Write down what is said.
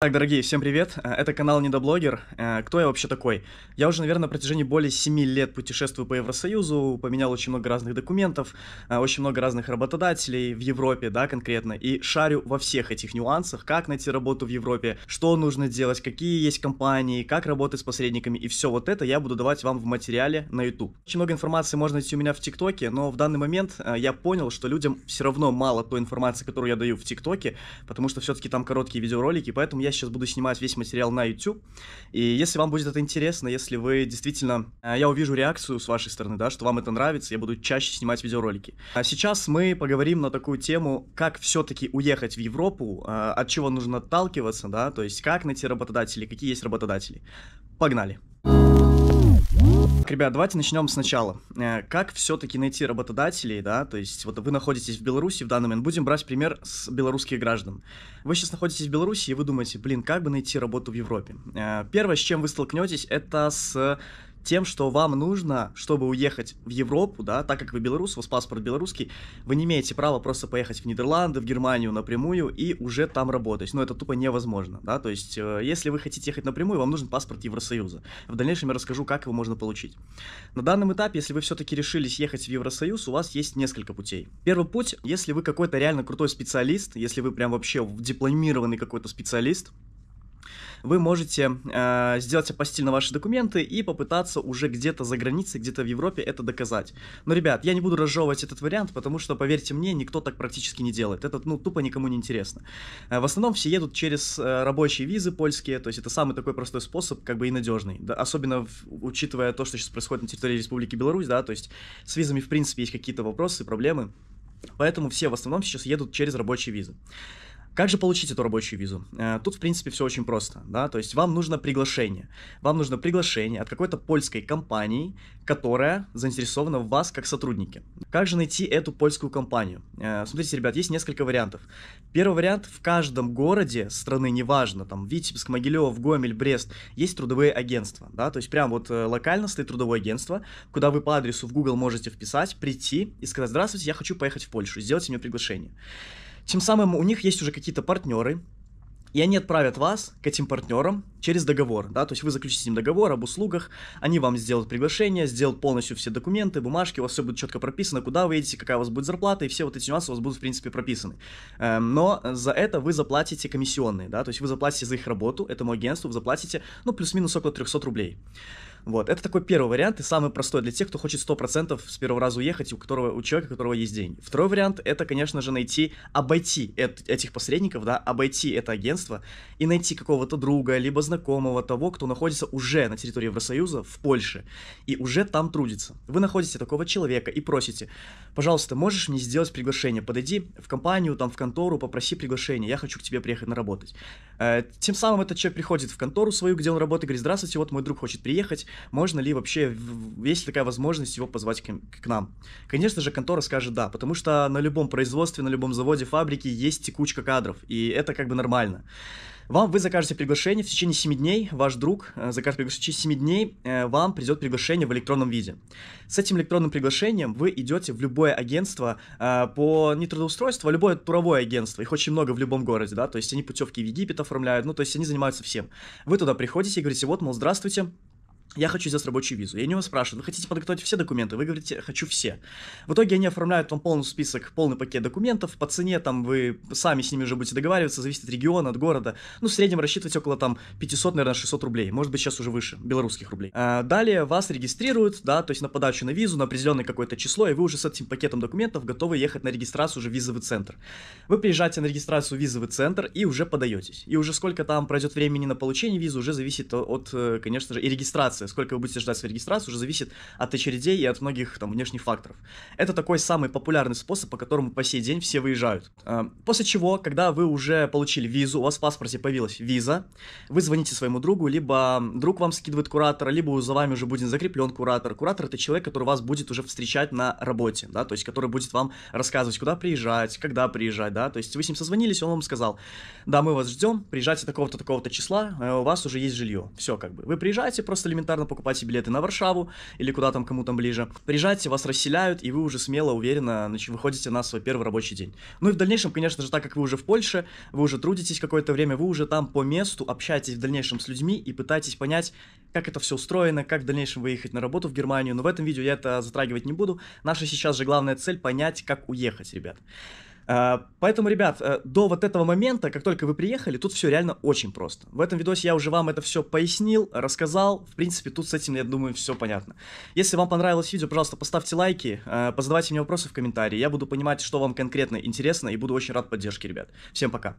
Так, дорогие, всем привет! Э, это канал Недоблогер. Э, кто я вообще такой? Я уже, наверное, на протяжении более 7 лет путешествую по Евросоюзу, поменял очень много разных документов, э, очень много разных работодателей в Европе, да, конкретно, и шарю во всех этих нюансах, как найти работу в Европе, что нужно делать, какие есть компании, как работать с посредниками, и все вот это я буду давать вам в материале на YouTube. Очень много информации можно найти у меня в ТикТоке, но в данный момент я понял, что людям все равно мало той информации, которую я даю в ТикТоке, потому что все-таки там короткие видеоролики, поэтому я я сейчас буду снимать весь материал на YouTube. И если вам будет это интересно, если вы действительно... Э, я увижу реакцию с вашей стороны, да, что вам это нравится, я буду чаще снимать видеоролики. А сейчас мы поговорим на такую тему, как все-таки уехать в Европу, э, от чего нужно отталкиваться, да, то есть как найти работодателей, какие есть работодатели. Погнали! Погнали! Так, ребят, давайте начнем сначала. Э, как все-таки найти работодателей, да, то есть вот вы находитесь в Беларуси в данный момент, будем брать пример с белорусских граждан. Вы сейчас находитесь в Беларуси, и вы думаете, блин, как бы найти работу в Европе? Э, первое, с чем вы столкнетесь, это с тем, что вам нужно, чтобы уехать в Европу, да, так как вы белорус, у вас паспорт белорусский, вы не имеете права просто поехать в Нидерланды, в Германию напрямую и уже там работать. Но ну, это тупо невозможно, да, то есть э, если вы хотите ехать напрямую, вам нужен паспорт Евросоюза. В дальнейшем я расскажу, как его можно получить. На данном этапе, если вы все-таки решились ехать в Евросоюз, у вас есть несколько путей. Первый путь, если вы какой-то реально крутой специалист, если вы прям вообще дипломированный какой-то специалист, вы можете э, сделать апостиль на ваши документы и попытаться уже где-то за границей, где-то в Европе это доказать. Но, ребят, я не буду разжевывать этот вариант, потому что, поверьте мне, никто так практически не делает. Это, ну, тупо никому не интересно. Э, в основном все едут через э, рабочие визы польские, то есть это самый такой простой способ, как бы и надежный. Да, особенно в, учитывая то, что сейчас происходит на территории Республики Беларусь, да, то есть с визами, в принципе, есть какие-то вопросы, проблемы. Поэтому все в основном сейчас едут через рабочие визы. Как же получить эту рабочую визу? Э, тут, в принципе, все очень просто, да, то есть вам нужно приглашение. Вам нужно приглашение от какой-то польской компании, которая заинтересована в вас как сотруднике. Как же найти эту польскую компанию? Э, смотрите, ребят, есть несколько вариантов. Первый вариант, в каждом городе страны, неважно, там, Витебск, Могилев, Гомель, Брест, есть трудовые агентства, да, то есть прям вот э, локально стоит трудовое агентство, куда вы по адресу в Google можете вписать, прийти и сказать, здравствуйте, я хочу поехать в Польшу, сделайте мне приглашение. Тем самым у них есть уже какие-то партнеры, и они отправят вас к этим партнерам через договор, да, то есть вы заключите с ним договор об услугах, они вам сделают приглашение, сделают полностью все документы, бумажки, у вас все будет четко прописано, куда вы едете, какая у вас будет зарплата, и все вот эти нюансы у вас будут, в принципе, прописаны. Эм, но за это вы заплатите комиссионные, да, то есть вы заплатите за их работу, этому агентству, вы заплатите, ну, плюс-минус около 300 рублей. Вот, это такой первый вариант и самый простой для тех, кто хочет 100% с первого раза уехать, у, которого, у человека, у которого есть деньги. Второй вариант — это, конечно же, найти, обойти эт, этих посредников, да, обойти это агентство и найти какого-то друга, либо знакомого того, кто находится уже на территории Евросоюза в Польше и уже там трудится. Вы находите такого человека и просите, пожалуйста, можешь мне сделать приглашение, подойди в компанию, там, в контору, попроси приглашение, я хочу к тебе приехать наработать. Э, тем самым этот человек приходит в контору свою, где он работает, говорит, здравствуйте, вот мой друг хочет приехать, можно ли вообще, есть ли такая возможность его позвать к, к нам? Конечно же, контора скажет да, потому что на любом производстве, на любом заводе, фабрике есть текучка кадров, и это как бы нормально. Вам вы закажете приглашение в течение 7 дней, ваш друг э, закажет приглашение в течение 7 дней, э, вам придет приглашение в электронном виде. С этим электронным приглашением вы идете в любое агентство э, по не трудоустройству, а любое туровое агентство. Их очень много в любом городе, да, то есть они путевки в Египет оформляют, ну, то есть они занимаются всем. Вы туда приходите и говорите, вот, мол, здравствуйте, я хочу сделать рабочую визу. Я у него спрашиваю, вы хотите подготовить все документы? Вы говорите, хочу все. В итоге они оформляют вам полный список, полный пакет документов. По цене там вы сами с ними уже будете договариваться, зависит от региона, от города. Ну, в среднем рассчитывать около там 500, наверное, 600 рублей. Может быть, сейчас уже выше, белорусских рублей. А далее вас регистрируют, да, то есть на подачу на визу, на определенное какое-то число, и вы уже с этим пакетом документов готовы ехать на регистрацию уже в визовый центр. Вы приезжаете на регистрацию в визовый центр и уже подаетесь. И уже сколько там пройдет времени на получение визы, уже зависит от, э, конечно же, и регистрации регистрация. Сколько вы будете ждать с регистрации, уже зависит от очередей и от многих там внешних факторов. Это такой самый популярный способ, по которому по сей день все выезжают. А, после чего, когда вы уже получили визу, у вас в паспорте появилась виза, вы звоните своему другу, либо друг вам скидывает куратора, либо за вами уже будет закреплен куратор. Куратор это человек, который вас будет уже встречать на работе, да, то есть который будет вам рассказывать, куда приезжать, когда приезжать, да, то есть вы с ним созвонились, он вам сказал, да, мы вас ждем, приезжайте такого-то, такого-то числа, э, у вас уже есть жилье. Все, как бы. Вы приезжаете просто элементарно элементарно покупайте билеты на Варшаву или куда там кому там ближе. Приезжайте, вас расселяют, и вы уже смело, уверенно значит, выходите на свой первый рабочий день. Ну и в дальнейшем, конечно же, так как вы уже в Польше, вы уже трудитесь какое-то время, вы уже там по месту общаетесь в дальнейшем с людьми и пытаетесь понять, как это все устроено, как в дальнейшем выехать на работу в Германию. Но в этом видео я это затрагивать не буду. Наша сейчас же главная цель понять, как уехать, ребят. А, поэтому, ребят, э, до вот этого момента, как только вы приехали, тут все реально очень просто. В этом видосе я уже вам это все пояснил, рассказал. В принципе, тут с этим, я думаю, все понятно. Если вам понравилось видео, пожалуйста, поставьте лайки, э, позадавайте мне вопросы в комментарии. Я буду понимать, что вам конкретно интересно и буду очень рад поддержке, ребят. Всем пока!